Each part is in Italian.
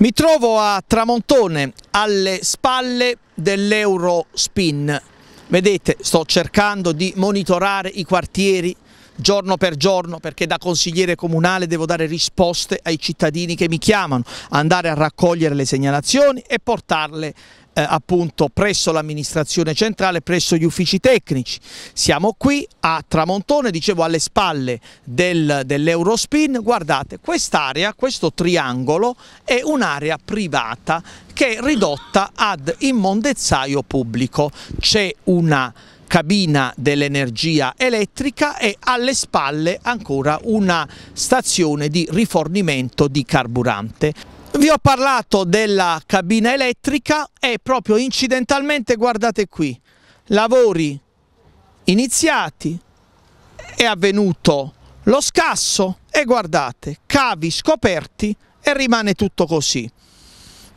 Mi trovo a Tramontone, alle spalle dell'Eurospin. Vedete, sto cercando di monitorare i quartieri giorno per giorno perché da consigliere comunale devo dare risposte ai cittadini che mi chiamano, andare a raccogliere le segnalazioni e portarle eh, appunto presso l'amministrazione centrale, presso gli uffici tecnici. Siamo qui a Tramontone, dicevo alle spalle del, dell'Eurospin, guardate quest'area, questo triangolo è un'area privata che è ridotta ad immondezzaio pubblico. C'è una cabina dell'energia elettrica e alle spalle ancora una stazione di rifornimento di carburante. Vi ho parlato della cabina elettrica e proprio incidentalmente guardate qui, lavori iniziati, è avvenuto lo scasso e guardate, cavi scoperti e rimane tutto così.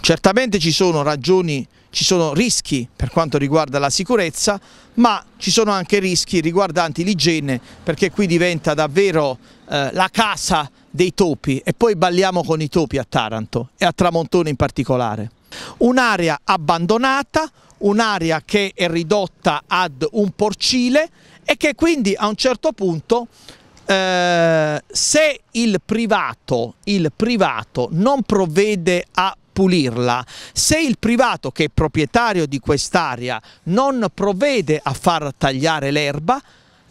Certamente ci sono ragioni ci sono rischi per quanto riguarda la sicurezza, ma ci sono anche rischi riguardanti l'igiene, perché qui diventa davvero eh, la casa dei topi e poi balliamo con i topi a Taranto e a Tramontone in particolare. Un'area abbandonata, un'area che è ridotta ad un porcile e che quindi a un certo punto eh, se il privato, il privato non provvede a ripulirla. Se il privato che è proprietario di quest'area non provvede a far tagliare l'erba,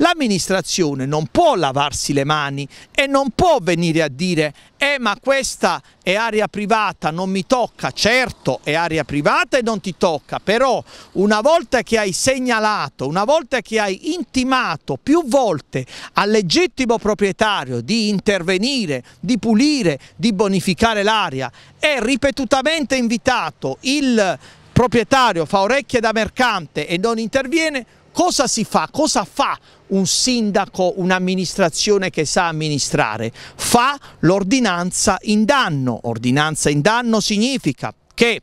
L'amministrazione non può lavarsi le mani e non può venire a dire eh ma questa è area privata, non mi tocca, certo è area privata e non ti tocca, però una volta che hai segnalato, una volta che hai intimato più volte al legittimo proprietario di intervenire, di pulire, di bonificare l'area, è ripetutamente invitato il proprietario fa orecchie da mercante e non interviene, cosa si fa? Cosa fa un sindaco, un'amministrazione che sa amministrare? Fa l'ordinanza in danno. Ordinanza in danno significa che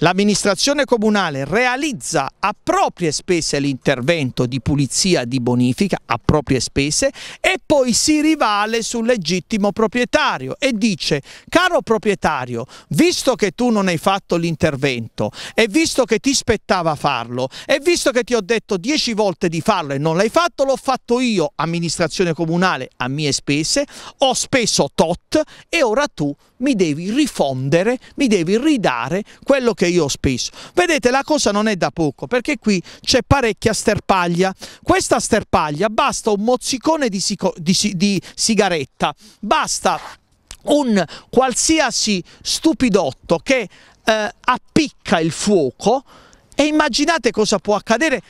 l'amministrazione comunale realizza a proprie spese l'intervento di pulizia di bonifica a proprie spese e poi si rivale sul legittimo proprietario e dice caro proprietario visto che tu non hai fatto l'intervento e visto che ti spettava farlo e visto che ti ho detto dieci volte di farlo e non l'hai fatto l'ho fatto io amministrazione comunale a mie spese ho speso tot e ora tu mi devi rifondere, mi devi ridare quello che io ho speso. Vedete, la cosa non è da poco, perché qui c'è parecchia sterpaglia. Questa sterpaglia basta un mozzicone di, di, di sigaretta, basta un qualsiasi stupidotto che eh, appicca il fuoco e immaginate cosa può accadere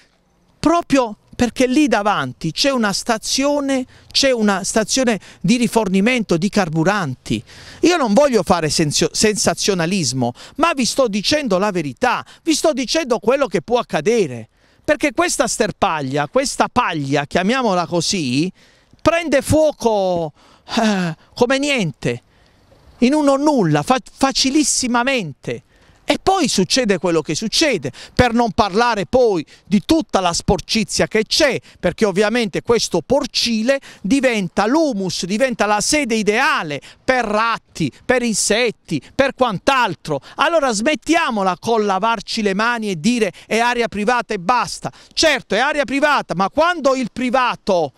proprio perché lì davanti c'è una stazione, c'è una stazione di rifornimento di carburanti. Io non voglio fare sensazionalismo, ma vi sto dicendo la verità, vi sto dicendo quello che può accadere. Perché questa sterpaglia, questa paglia, chiamiamola così, prende fuoco eh, come niente, in un nulla, fa facilissimamente. E poi succede quello che succede, per non parlare poi di tutta la sporcizia che c'è, perché ovviamente questo porcile diventa l'humus, diventa la sede ideale per ratti, per insetti, per quant'altro. Allora smettiamola con lavarci le mani e dire è aria privata e basta. Certo, è aria privata, ma quando il privato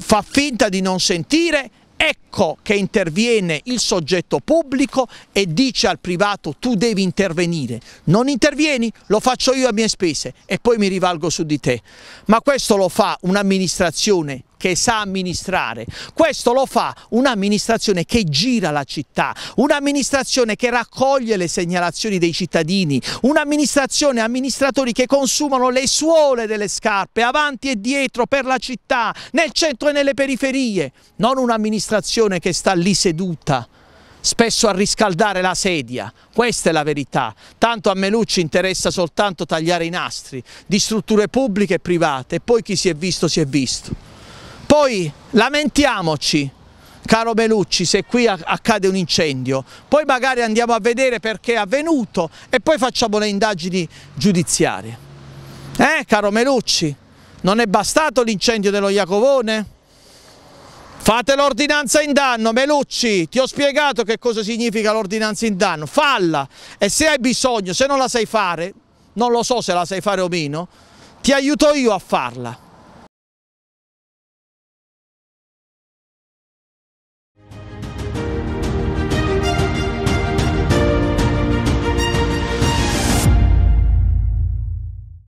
fa finta di non sentire Ecco che interviene il soggetto pubblico e dice al privato tu devi intervenire, non intervieni, lo faccio io a mie spese e poi mi rivalgo su di te. Ma questo lo fa un'amministrazione che sa amministrare. Questo lo fa un'amministrazione che gira la città, un'amministrazione che raccoglie le segnalazioni dei cittadini, un'amministrazione, amministratori che consumano le suole delle scarpe avanti e dietro per la città, nel centro e nelle periferie, non un'amministrazione che sta lì seduta spesso a riscaldare la sedia, questa è la verità, tanto a Melucci interessa soltanto tagliare i nastri di strutture pubbliche e private e poi chi si è visto si è visto. Poi lamentiamoci, caro Melucci se qui accade un incendio, poi magari andiamo a vedere perché è avvenuto e poi facciamo le indagini giudiziarie. Eh, caro Melucci, non è bastato l'incendio dello Iacovone? Fate l'ordinanza in danno, Melucci, ti ho spiegato che cosa significa l'ordinanza in danno, falla e se hai bisogno, se non la sai fare, non lo so se la sai fare o meno, ti aiuto io a farla.